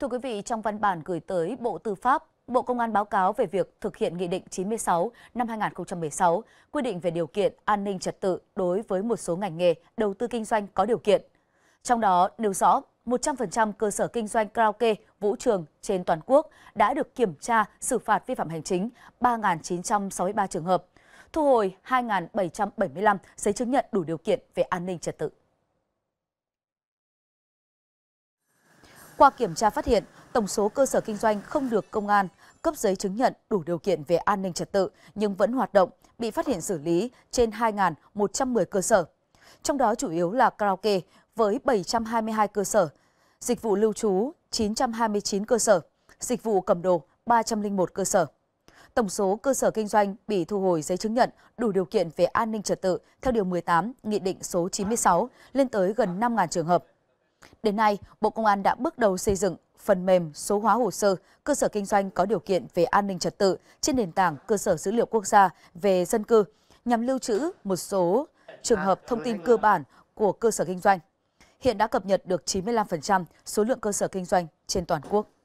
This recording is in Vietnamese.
Thưa quý vị, trong văn bản gửi tới Bộ Tư pháp, Bộ Công an báo cáo về việc thực hiện Nghị định 96 năm 2016 quy định về điều kiện an ninh trật tự đối với một số ngành nghề đầu tư kinh doanh có điều kiện. Trong đó nêu rõ 100% cơ sở kinh doanh karaoke, vũ trường trên toàn quốc đã được kiểm tra xử phạt vi phạm hành chính 3.963 trường hợp, thu hồi 2.775 giấy chứng nhận đủ điều kiện về an ninh trật tự. Qua kiểm tra phát hiện, tổng số cơ sở kinh doanh không được công an cấp giấy chứng nhận đủ điều kiện về an ninh trật tự nhưng vẫn hoạt động, bị phát hiện xử lý trên 2.110 cơ sở. Trong đó chủ yếu là karaoke với 722 cơ sở, dịch vụ lưu trú 929 cơ sở, dịch vụ cầm đồ 301 cơ sở. Tổng số cơ sở kinh doanh bị thu hồi giấy chứng nhận đủ điều kiện về an ninh trật tự theo Điều 18 Nghị định số 96 lên tới gần 5.000 trường hợp. Đến nay, Bộ Công an đã bước đầu xây dựng phần mềm số hóa hồ sơ cơ sở kinh doanh có điều kiện về an ninh trật tự trên nền tảng cơ sở dữ liệu quốc gia về dân cư nhằm lưu trữ một số trường hợp thông tin cơ bản của cơ sở kinh doanh. Hiện đã cập nhật được 95% số lượng cơ sở kinh doanh trên toàn quốc.